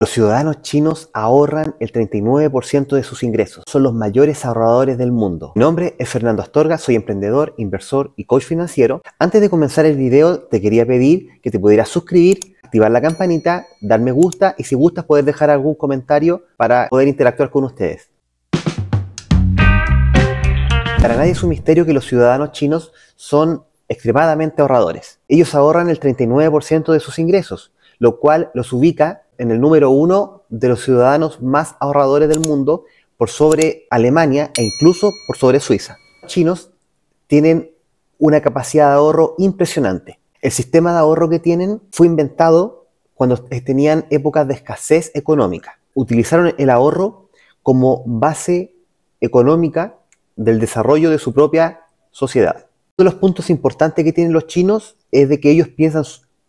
Los ciudadanos chinos ahorran el 39% de sus ingresos. Son los mayores ahorradores del mundo. Mi nombre es Fernando Astorga, soy emprendedor, inversor y coach financiero. Antes de comenzar el video, te quería pedir que te pudieras suscribir, activar la campanita, dar me gusta y si gustas poder dejar algún comentario para poder interactuar con ustedes. Para nadie es un misterio que los ciudadanos chinos son extremadamente ahorradores. Ellos ahorran el 39% de sus ingresos, lo cual los ubica en el número uno de los ciudadanos más ahorradores del mundo por sobre Alemania e incluso por sobre Suiza. Los chinos tienen una capacidad de ahorro impresionante. El sistema de ahorro que tienen fue inventado cuando tenían épocas de escasez económica. Utilizaron el ahorro como base económica del desarrollo de su propia sociedad. Uno de los puntos importantes que tienen los chinos es de que ellos piensan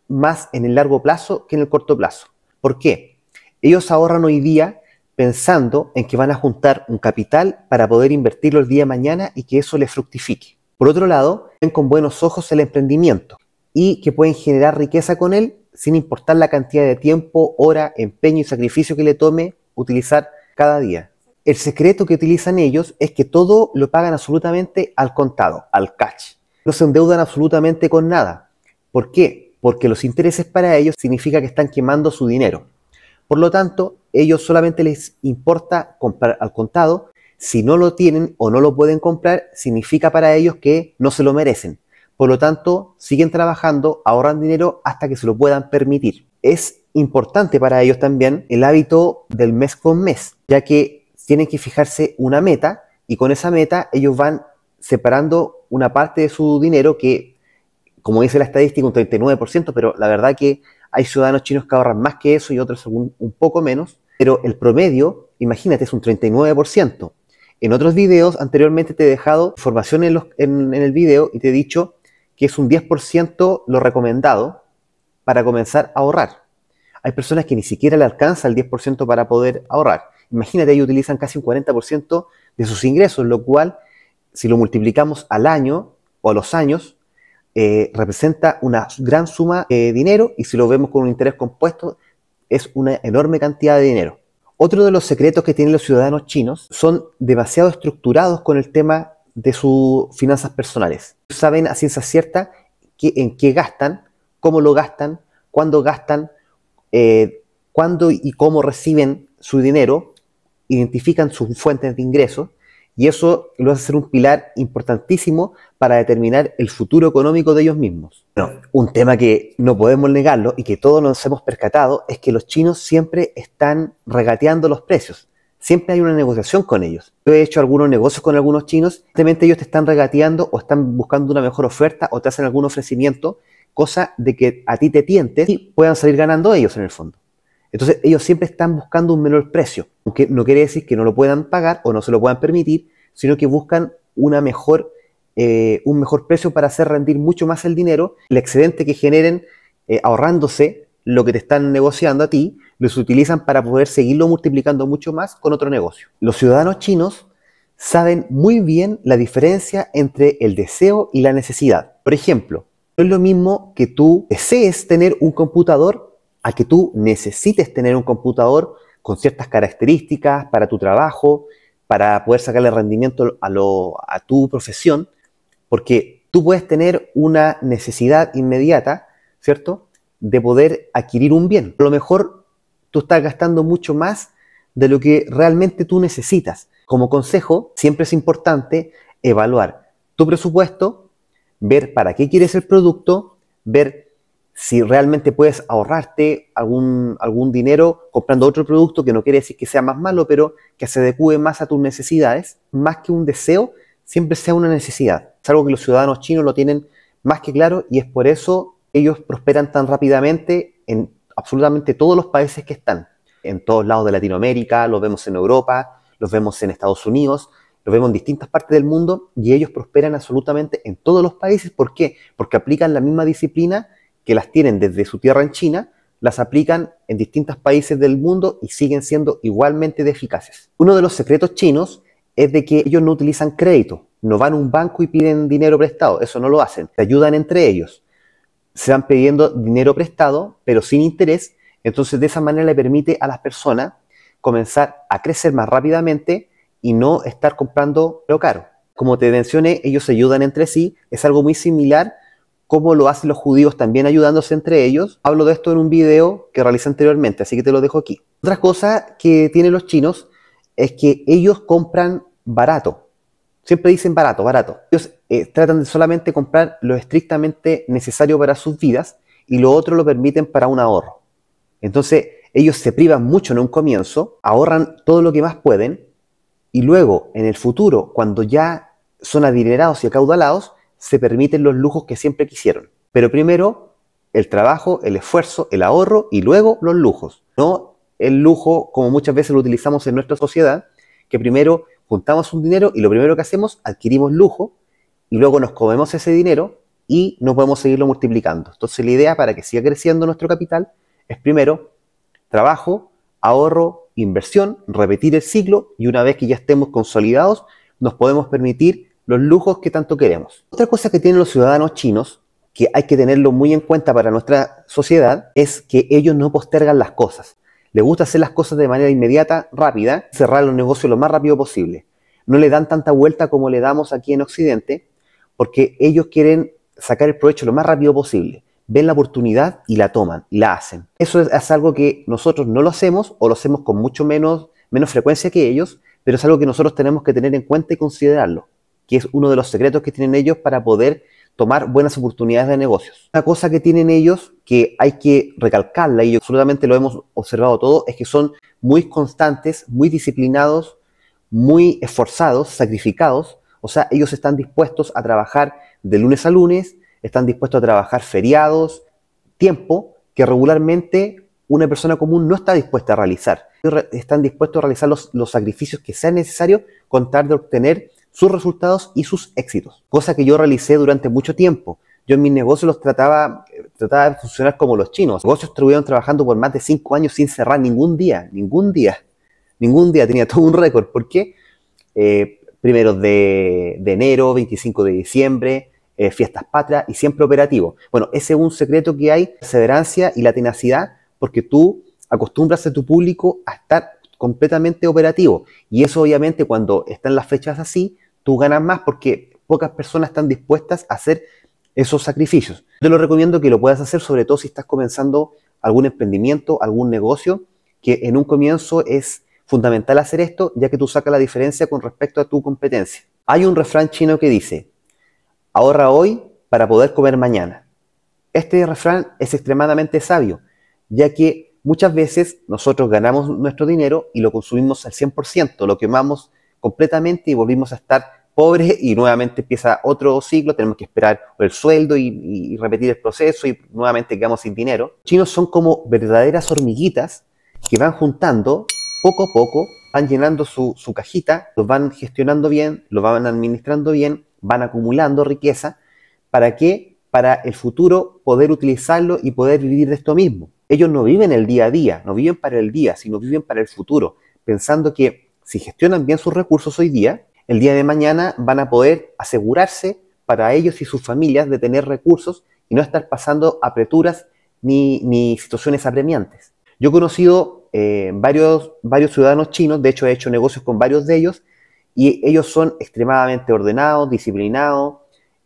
más en el largo plazo que en el corto plazo. ¿Por qué? Ellos ahorran hoy día pensando en que van a juntar un capital para poder invertirlo el día de mañana y que eso les fructifique. Por otro lado, ven con buenos ojos el emprendimiento y que pueden generar riqueza con él sin importar la cantidad de tiempo, hora, empeño y sacrificio que le tome utilizar cada día. El secreto que utilizan ellos es que todo lo pagan absolutamente al contado, al cash. No se endeudan absolutamente con nada. ¿Por qué? porque los intereses para ellos significa que están quemando su dinero. Por lo tanto, ellos solamente les importa comprar al contado. Si no lo tienen o no lo pueden comprar, significa para ellos que no se lo merecen. Por lo tanto, siguen trabajando, ahorran dinero hasta que se lo puedan permitir. Es importante para ellos también el hábito del mes con mes, ya que tienen que fijarse una meta y con esa meta ellos van separando una parte de su dinero que como dice la estadística, un 39%, pero la verdad que hay ciudadanos chinos que ahorran más que eso y otros un, poco menos, pero el promedio, imagínate, es un 39%. En otros videos anteriormente te he dejado información en, en el video y te he dicho que es un 10% lo recomendado para comenzar a ahorrar. Hay personas que ni siquiera le alcanza el 10% para poder ahorrar. Imagínate, ellos utilizan casi un 40% de sus ingresos, lo cual, si lo multiplicamos al año o a los años, eh, representa una gran suma de dinero y si lo vemos con un interés compuesto es una enorme cantidad de dinero. Otro de los secretos que tienen los ciudadanos chinos son demasiado estructurados con el tema de sus finanzas personales. Saben a ciencia cierta en qué gastan, cómo lo gastan, cuándo gastan, eh, cuándo y cómo reciben su dinero, identifican sus fuentes de ingresos y eso lo hace ser un pilar importantísimo para determinar el futuro económico de ellos mismos. un tema que no podemos negarlo y que todos nos hemos percatado es que los chinos siempre están regateando los precios. Siempre hay una negociación con ellos. Yo he hecho algunos negocios con algunos chinos, simplemente ellos te están regateando o están buscando una mejor oferta o te hacen algún ofrecimiento, cosa de que a ti te tientes y puedan salir ganando ellos en el fondo. Entonces ellos siempre están buscando un menor precio, aunque no quiere decir que no lo puedan pagar o no se lo puedan permitir, sino que buscan una mejor, eh, un mejor precio para hacer rendir mucho más el dinero, el excedente que generen eh, ahorrándose lo que te están negociando a ti, los utilizan para poder seguirlo multiplicando mucho más con otro negocio. Los ciudadanos chinos saben muy bien la diferencia entre el deseo y la necesidad. Por ejemplo, no es lo mismo que tú desees tener un computador a que tú necesites tener un computador con ciertas características para tu trabajo, para poder sacarle rendimiento a, lo, a tu profesión, porque tú puedes tener una necesidad inmediata, ¿cierto? De poder adquirir un bien. A lo mejor tú estás gastando mucho más de lo que realmente tú necesitas. Como consejo, siempre es importante evaluar tu presupuesto, ver para qué quieres el producto, ver si realmente puedes ahorrarte algún, algún dinero comprando otro producto, que no quiere decir que sea más malo, pero que se adecue más a tus necesidades, más que un deseo, siempre sea una necesidad. Es algo que los ciudadanos chinos lo tienen más que claro y es por eso ellos prosperan tan rápidamente en absolutamente todos los países que están. En todos lados de Latinoamérica, los vemos en Europa, los vemos en Estados Unidos, los vemos en distintas partes del mundo y ellos prosperan absolutamente en todos los países. ¿Por qué? Porque aplican la misma disciplina que las tienen desde su tierra en China, las aplican en distintos países del mundo y siguen siendo igualmente eficaces. Uno de los secretos chinos es de que ellos no utilizan crédito, no van a un banco y piden dinero prestado, eso no lo hacen, se ayudan entre ellos. Se van pidiendo dinero prestado, pero sin interés, entonces de esa manera le permite a las personas comenzar a crecer más rápidamente y no estar comprando lo caro. Como te mencioné, ellos se ayudan entre sí, es algo muy similar cómo lo hacen los judíos también ayudándose entre ellos. Hablo de esto en un video que realicé anteriormente, así que te lo dejo aquí. Otra cosa que tienen los chinos es que ellos compran barato. Siempre dicen barato, barato. Ellos eh, tratan de solamente comprar lo estrictamente necesario para sus vidas y lo otro lo permiten para un ahorro. Entonces, ellos se privan mucho en un comienzo, ahorran todo lo que más pueden y luego, en el futuro, cuando ya son adinerados y acaudalados, se permiten los lujos que siempre quisieron. Pero primero, el trabajo, el esfuerzo, el ahorro y luego los lujos. No el lujo como muchas veces lo utilizamos en nuestra sociedad, que primero juntamos un dinero y lo primero que hacemos, adquirimos lujo y luego nos comemos ese dinero y no podemos seguirlo multiplicando. Entonces la idea para que siga creciendo nuestro capital es primero trabajo, ahorro, inversión, repetir el ciclo y una vez que ya estemos consolidados, nos podemos permitir los lujos que tanto queremos. Otra cosa que tienen los ciudadanos chinos, que hay que tenerlo muy en cuenta para nuestra sociedad, es que ellos no postergan las cosas. Les gusta hacer las cosas de manera inmediata, rápida, cerrar los negocios lo más rápido posible. No le dan tanta vuelta como le damos aquí en Occidente, porque ellos quieren sacar el provecho lo más rápido posible. Ven la oportunidad y la toman, y la hacen. Eso es, es algo que nosotros no lo hacemos o lo hacemos con mucho menos, menos frecuencia que ellos, pero es algo que nosotros tenemos que tener en cuenta y considerarlo que es uno de los secretos que tienen ellos para poder tomar buenas oportunidades de negocios. Una cosa que tienen ellos que hay que recalcarla y absolutamente lo hemos observado todo es que son muy constantes, muy disciplinados, muy esforzados, sacrificados. O sea, ellos están dispuestos a trabajar de lunes a lunes, están dispuestos a trabajar feriados, tiempo que regularmente una persona común no está dispuesta a realizar. Están dispuestos a realizar los, sacrificios que sean necesarios con tal de obtener sus resultados y sus éxitos, cosa que yo realicé durante mucho tiempo. Yo en mis negocios los trataba, trataba de funcionar como los chinos. Los negocios estuvieron trabajando por más de cinco años sin cerrar ningún día, ningún día, ningún día. Tenía todo un récord. ¿Por qué? Eh, primeros de, enero, 25 de diciembre, eh, fiestas patrias y siempre operativo. Bueno, ese es un secreto que hay, perseverancia y la tenacidad, porque tú acostumbras a tu público a estar completamente operativo. Y eso obviamente cuando están las fechas así, tú ganas más porque pocas personas están dispuestas a hacer esos sacrificios. te lo recomiendo que lo puedas hacer, sobre todo si estás comenzando algún emprendimiento, algún negocio, que en un comienzo es fundamental hacer esto, ya que tú sacas la diferencia con respecto a tu competencia. Hay un refrán chino que dice, ahorra hoy para poder comer mañana. Este refrán es extremadamente sabio, ya que muchas veces nosotros ganamos nuestro dinero y lo consumimos al 100%, lo quemamos completamente y volvimos a estar pobres y nuevamente empieza otro ciclo, tenemos que esperar el sueldo y, repetir el proceso y nuevamente quedamos sin dinero. chinos son como verdaderas hormiguitas que van juntando poco a poco, van llenando su, su cajita, los van gestionando bien, los van administrando bien, van acumulando riqueza. ¿Para qué? Para el futuro poder utilizarlo y poder vivir de esto mismo. Ellos no viven el día a día, no viven para el día, sino viven para el futuro, pensando que si gestionan bien sus recursos hoy día, el día de mañana van a poder asegurarse para ellos y sus familias de tener recursos y no estar pasando apreturas ni, situaciones apremiantes. Yo he conocido eh, varios, ciudadanos chinos, de hecho he hecho negocios con varios de ellos, y ellos son extremadamente ordenados, disciplinados,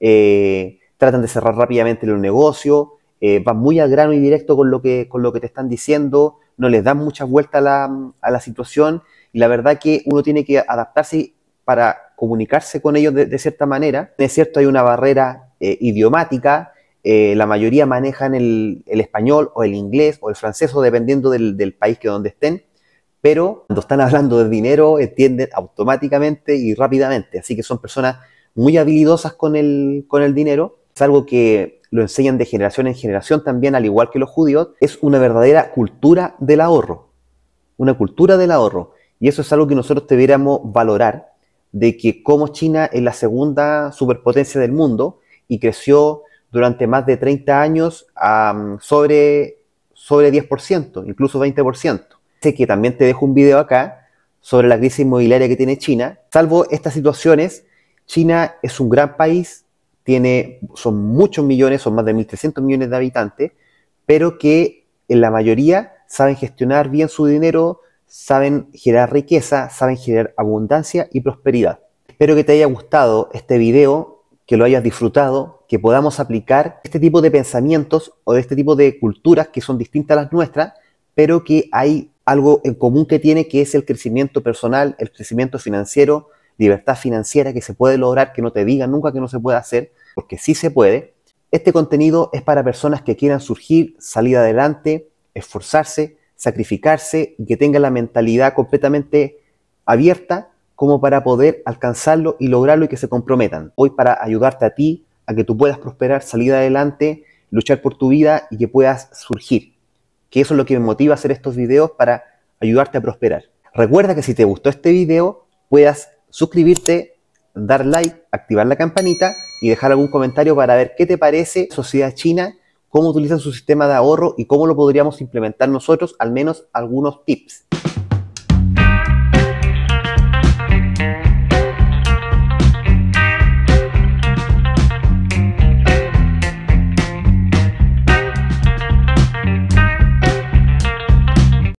eh, tratan de cerrar rápidamente los negocios, eh, van muy al grano y directo con lo, que, con lo que te están diciendo, no les dan muchas vueltas a la, situación y la verdad que uno tiene que adaptarse para comunicarse con ellos de, cierta manera. Es cierto, hay una barrera eh, idiomática, eh, la mayoría manejan el, español o el inglés o el francés o dependiendo del, país que donde estén, pero cuando están hablando de dinero entienden automáticamente y rápidamente, así que son personas muy habilidosas con el, con el dinero. Es algo que lo enseñan de generación en generación también, al igual que los judíos, es una verdadera cultura del ahorro. Una cultura del ahorro. Y eso es algo que nosotros deberíamos valorar, de que como China es la segunda superpotencia del mundo y creció durante más de 30 años sobre, sobre 10%, incluso 20%. Sé que también te dejo un video acá sobre la crisis inmobiliaria que tiene China. Salvo estas situaciones, China es un gran país, tiene, son muchos millones, son más de 1.300 millones de habitantes, pero que en la mayoría saben gestionar bien su dinero, saben generar riqueza, saben generar abundancia y prosperidad. Espero que te haya gustado este video, que lo hayas disfrutado, que podamos aplicar este tipo de pensamientos o de este tipo de culturas que son distintas a las nuestras, pero que hay algo en común que tiene, que es el crecimiento personal, el crecimiento financiero, libertad financiera que se puede lograr, que no te digan nunca que no se puede hacer, porque sí se puede. Este contenido es para personas que quieran surgir, salir adelante, esforzarse, sacrificarse y que tengan la mentalidad completamente abierta como para poder alcanzarlo y lograrlo y que se comprometan. Hoy para ayudarte a ti a que tú puedas prosperar, salir adelante, luchar por tu vida y que puedas surgir. Que eso es lo que me motiva a hacer estos videos para ayudarte a prosperar. Recuerda que si te gustó este video, puedas suscribirte, dar like, activar la campanita y dejar algún comentario para ver qué te parece sociedad china, cómo utilizan su sistema de ahorro y cómo lo podríamos implementar nosotros, al menos algunos tips.